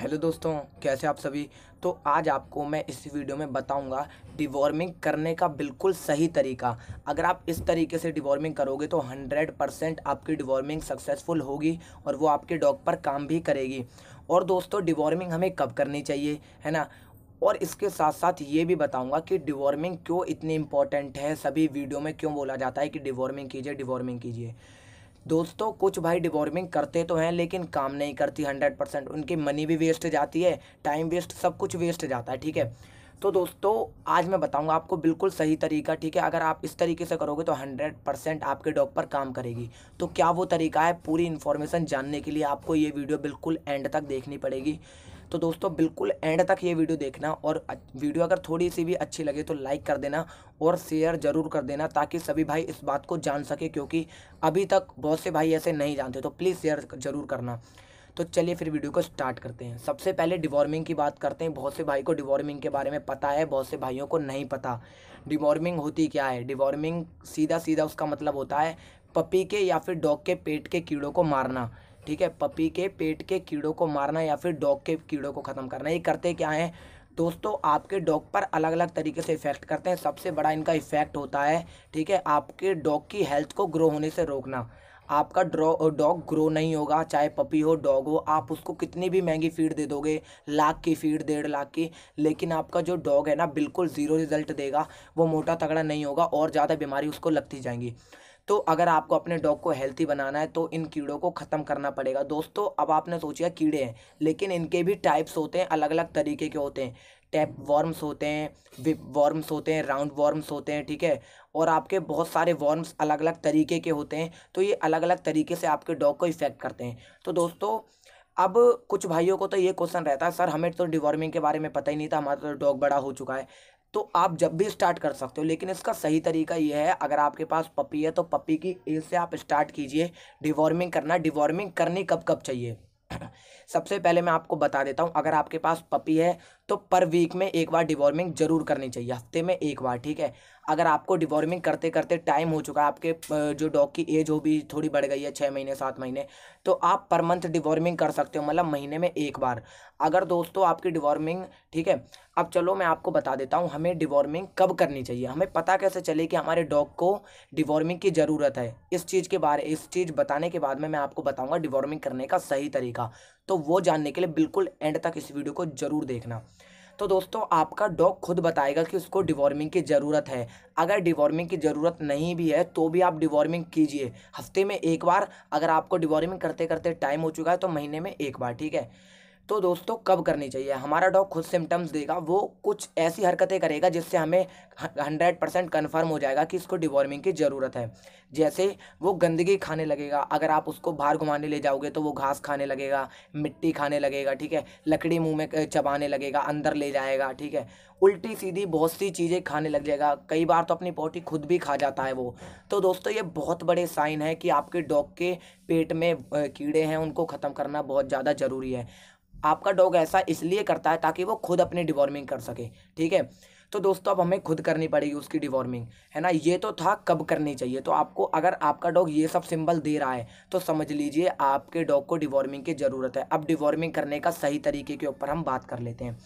hello दोस्तों कैसे आप सभी तो आज आपको मैं इस वीडियो में बताऊंगा डिवॉर्मिंग करने का बिल्कुल सही तरीका अगर आप इस तरीके से डिवॉर्मिंग करोगे तो 100 परसेंट आपकी डिवॉर्मिंग सक्सेसफुल होगी और वो आपके डॉग पर काम भी करेगी और दोस्तों डिवॉर्मिंग हमें कब करनी चाहिए है ना और इसके साथ साथ ये भी बताऊंगा कि डिवॉर्मिंग क्यों इतनी इंपॉर्टेंट है सभी वीडियो में क्यों बोला जाता है कि डिवॉर्मिंग कीजिए डिवॉर्मिंग कीजिए दोस्तों कुछ भाई डिबॉर्मिंग करते तो हैं लेकिन काम नहीं करती हंड्रेड परसेंट उनकी मनी भी वेस्ट जाती है टाइम वेस्ट सब कुछ वेस्ट जाता है ठीक है तो दोस्तों आज मैं बताऊंगा आपको बिल्कुल सही तरीका ठीक है अगर आप इस तरीके से करोगे तो हंड्रेड परसेंट आपके डॉग पर काम करेगी तो क्या वो तरीका है पूरी इन्फॉर्मेशन जानने के लिए आपको ये वीडियो बिल्कुल एंड तक देखनी पड़ेगी तो दोस्तों बिल्कुल एंड तक ये वीडियो देखना और वीडियो अगर थोड़ी सी भी अच्छी लगे तो लाइक कर देना और शेयर ज़रूर कर देना ताकि सभी भाई इस बात को जान सके क्योंकि अभी तक बहुत से भाई ऐसे नहीं जानते तो प्लीज़ शेयर ज़रूर करना तो चलिए फिर वीडियो को स्टार्ट करते हैं सबसे पहले डिवॉर्मिंग की बात करते हैं बहुत से भाई को डिवॉर्मिंग के बारे में पता है बहुत से भाइयों को नहीं पता डिवॉर्मिंग होती क्या है डिवॉर्मिंग सीधा सीधा उसका मतलब होता है पपी के या फिर डॉग के पेट के कीड़ों को मारना ठीक है पपी के पेट के कीड़ों को मारना या फिर डॉग के कीड़ों को ख़त्म करना ये करते क्या है दोस्तों आपके डॉग पर अलग अलग तरीके से इफ़ेक्ट करते हैं सबसे बड़ा इनका इफ़ेक्ट होता है ठीक है आपके डॉग की हेल्थ को ग्रो होने से रोकना आपका ड्रॉ डॉग ग्रो नहीं होगा चाहे पपी हो डॉग हो आप उसको कितनी भी महंगी फीड दे दोगे लाख की फीड डेढ़ लाख की लेकिन आपका जो डॉग है ना बिल्कुल ज़ीरो रिजल्ट देगा वो मोटा तगड़ा नहीं होगा और ज़्यादा बीमारी उसको लगती जाएंगी तो अगर आपको अपने डॉग को हेल्थी बनाना है तो इन कीड़ों को ख़त्म करना पड़ेगा दोस्तों अब आपने सोचा कीड़े हैं लेकिन इनके भी टाइप्स होते हैं अलग अलग तरीके के होते हैं टैप वॉर्म्स होते हैं विप वॉर्म्स होते हैं राउंड वॉर्म्स होते हैं ठीक है और आपके बहुत सारे वॉर्म्स अलग अलग तरीके के होते हैं तो ये अलग अलग तरीके से आपके डॉग को इफेक्ट करते हैं तो दोस्तों अब कुछ भाइयों को तो ये क्वेश्चन रहता है सर हमें तो डिवॉर्मिंग के बारे में पता ही नहीं था हमारा तो डॉग बड़ा हो चुका है तो आप जब भी स्टार्ट कर सकते हो लेकिन इसका सही तरीका यह है अगर आपके पास पपी है तो पपी की एज से आप स्टार्ट कीजिए डिवॉर्मिंग करना डिवॉर्मिंग करनी कब कब चाहिए सबसे पहले मैं आपको बता देता हूँ अगर आपके पास पपी है तो पर वीक में एक बार डिवॉर्मिंग जरूर करनी चाहिए हफ्ते में एक बार ठीक है अगर आपको डिवॉर्मिंग करते करते टाइम हो चुका है आपके जो डॉग की एज हो भी थोड़ी बढ़ गई है छः महीने सात महीने तो आप पर मंथ डिवॉर्मिंग कर सकते हो मतलब महीने में एक बार अगर दोस्तों आपकी डिवॉर्मिंग ठीक है अब चलो मैं आपको बता देता हूँ हमें डिवॉर्मिंग कब करनी चाहिए हमें पता कैसे चले कि हमारे डॉग को डिवॉर्मिंग की ज़रूरत है इस चीज़ के बारे इस चीज़ बताने के बाद में मैं आपको बताऊँगा डिवॉर्मिंग करने का सही तरीका तो वो जानने के लिए बिल्कुल एंड तक इस वीडियो को ज़रूर देखना तो दोस्तों आपका डॉग खुद बताएगा कि उसको डिवॉर्मिंग की ज़रूरत है अगर डिवॉर्मिंग की ज़रूरत नहीं भी है तो भी आप डिवॉर्मिंग कीजिए हफ्ते में एक बार अगर आपको डिवॉर्मिंग करते करते टाइम हो चुका है तो महीने में एक बार ठीक है तो दोस्तों कब करनी चाहिए हमारा डॉग खुद सिम्टम्स देगा वो कुछ ऐसी हरकतें करेगा जिससे हमें हंड्रेड परसेंट कन्फर्म हो जाएगा कि इसको डिवॉर्मिंग की ज़रूरत है जैसे वो गंदगी खाने लगेगा अगर आप उसको बाहर घुमाने ले जाओगे तो वो घास खाने लगेगा मिट्टी खाने लगेगा ठीक है लकड़ी मुँह में चबाने लगेगा अंदर ले जाएगा ठीक है उल्टी सीधी बहुत सी चीज़ें खाने लग जाएगा कई बार तो अपनी पोटी खुद भी खा जाता है वो तो दोस्तों ये बहुत बड़े साइन है कि आपके डॉग के पेट में कीड़े हैं उनको ख़त्म करना बहुत ज़्यादा ज़रूरी है आपका डॉग ऐसा इसलिए करता है ताकि वो खुद अपनी डिवॉर्मिंग कर सके ठीक है तो दोस्तों अब हमें खुद करनी पड़ेगी उसकी डिवॉर्मिंग है ना ये तो था कब करनी चाहिए तो आपको अगर आपका डॉग ये सब सिंबल दे रहा है तो समझ लीजिए आपके डॉग को डिवॉर्मिंग की ज़रूरत है अब डिवॉर्मिंग करने का सही तरीके के ऊपर हम बात कर लेते हैं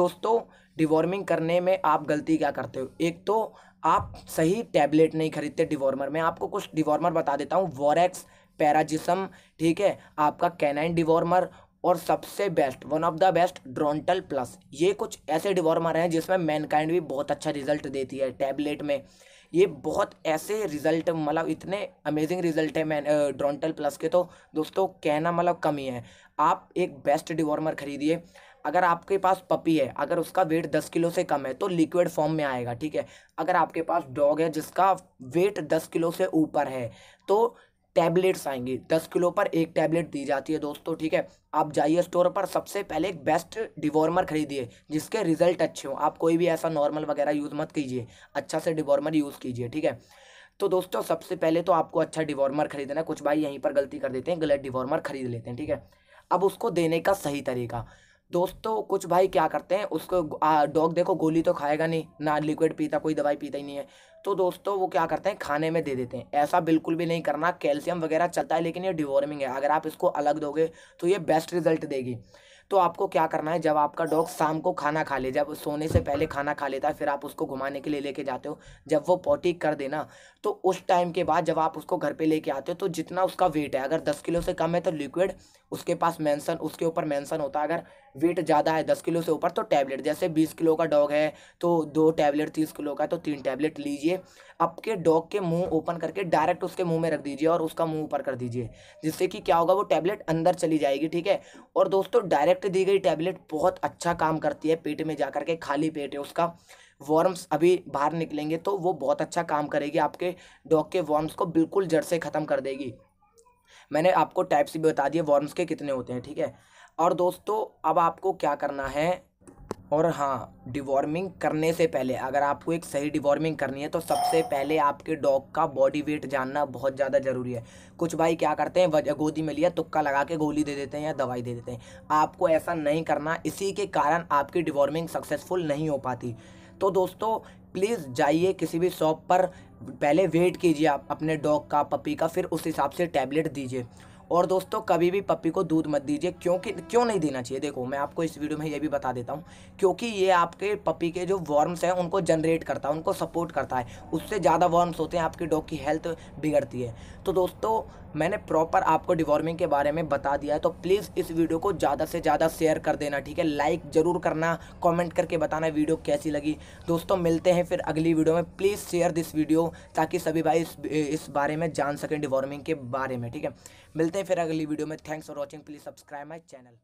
दोस्तों डिवॉर्मिंग करने में आप गलती क्या करते हो एक तो आप सही टैबलेट नहीं खरीदते डिवॉर्मर में आपको कुछ डिवॉर्मर बता देता हूँ वॉरेक्स पैराजिसम ठीक है आपका कैनाइन डिवॉर्मर और सबसे best one of the best Drontal plus ये कुछ ऐसे डिवॉर्मर हैं जिसमें मैनकाइंड भी बहुत अच्छा रिजल्ट देती है टैबलेट में ये बहुत ऐसे रिजल्ट मतलब इतने अमेजिंग रिजल्ट है मैन ड्रॉन्टल प्लस के तो दोस्तों कहना मतलब कम ही है आप एक बेस्ट डिवॉर्मर खरीदिए अगर आपके पास पपी है अगर उसका वेट दस किलो से कम है तो लिक्विड फॉर्म में आएगा ठीक है अगर आपके पास डॉग है जिसका वेट दस किलो से ऊपर है तो टैबलेट्स आएंगी दस किलो पर एक टैबलेट दी जाती है दोस्तों ठीक है आप जाइए स्टोर पर सबसे पहले एक बेस्ट डिवॉर्मर खरीदिए जिसके रिजल्ट अच्छे हों आप कोई भी ऐसा नॉर्मल वगैरह यूज़ मत कीजिए अच्छा से डिवॉर्मर यूज़ कीजिए ठीक है तो दोस्तों सबसे पहले तो आपको अच्छा डिवॉर्मर खरीदना कुछ भाई यहीं पर गलती कर देते हैं गलत डिवॉर्मर खरीद लेते हैं ठीक है अब उसको देने का सही तरीका दोस्तों कुछ भाई क्या करते हैं उसको डॉग देखो गोली तो खाएगा नहीं ना लिक्विड पीता कोई दवाई पीता ही नहीं है तो दोस्तों वो क्या करते हैं खाने में दे देते हैं ऐसा बिल्कुल भी नहीं करना कैल्शियम वगैरह चलता है लेकिन ये डिवॉर्मिंग है अगर आप इसको अलग दोगे तो ये बेस्ट रिजल्ट देगी तो आपको क्या करना है जब आपका डॉग शाम को खाना खा ले जब सोने से पहले खाना खा लेता है फिर आप उसको घुमाने के लिए लेके जाते हो जब वो पोटी कर देना तो उस टाइम के बाद जब आप उसको घर पे लेके आते हो तो जितना उसका वेट है अगर दस किलो से कम है तो लिक्विड उसके पास मेंशन उसके ऊपर मेंशन होता है अगर वेट ज़्यादा है दस किलो से ऊपर तो टैबलेट जैसे बीस किलो का डॉग है तो दो टैबलेट तीस किलो का तो तीन टैबलेट लीजिए आपके डॉग के मुंह ओपन करके डायरेक्ट उसके मुंह में रख दीजिए और उसका मुंह ऊपर कर दीजिए जिससे कि क्या होगा वो टैबलेट अंदर चली जाएगी ठीक है और दोस्तों डायरेक्ट दी गई टैबलेट बहुत अच्छा काम करती है पेट में जा के खाली पेट है उसका वॉर्म्स अभी बाहर निकलेंगे तो वो बहुत अच्छा काम करेगी आपके डॉग के वॉर्म्स को बिल्कुल जड़ से ख़त्म कर देगी मैंने आपको टाइप्स भी बता दिए वॉर्म्स के कितने होते हैं ठीक है और दोस्तों अब आपको क्या करना है और हाँ डिवॉर्मिंग करने से पहले अगर आपको एक सही डिवॉर्मिंग करनी है तो सबसे पहले आपके डॉग का बॉडी वेट जानना बहुत ज़्यादा ज़रूरी है कुछ भाई क्या करते हैं गोदी में लिया तुक्का लगा के गोली दे देते हैं या दवाई दे देते हैं आपको ऐसा नहीं करना इसी के कारण आपकी डिवॉर्मिंग सक्सेसफुल नहीं हो पाती तो दोस्तों प्लीज़ जाइए किसी भी शॉप पर पहले वेट कीजिए आप अपने डॉग का पपी का फिर उस हिसाब से टैबलेट दीजिए और दोस्तों कभी भी पप्पी को दूध मत दीजिए क्योंकि क्यों नहीं देना चाहिए देखो मैं आपको इस वीडियो में ये भी बता देता हूँ क्योंकि ये आपके पप्पी के जो वॉर्म्स हैं उनको जनरेट करता है उनको सपोर्ट करता है उससे ज़्यादा वॉर्म्स होते हैं आपके डॉग की हेल्थ बिगड़ती है तो दोस्तों मैंने प्रॉपर आपको डिवॉर्मिंग के बारे में बता दिया है तो प्लीज़ इस वीडियो को ज़्यादा से ज़्यादा शेयर कर देना ठीक है लाइक ज़रूर करना कॉमेंट करके बताना वीडियो कैसी लगी दोस्तों मिलते हैं फिर अगली वीडियो में प्लीज़ शेयर दिस वीडियो ताकि सभी भाई इस, इस बारे में जान सकें डिवॉर्मिंग के बारे में ठीक है मिलते मिलते हैं फिर अगली वीडियो में thanks for watching please subscribe my channel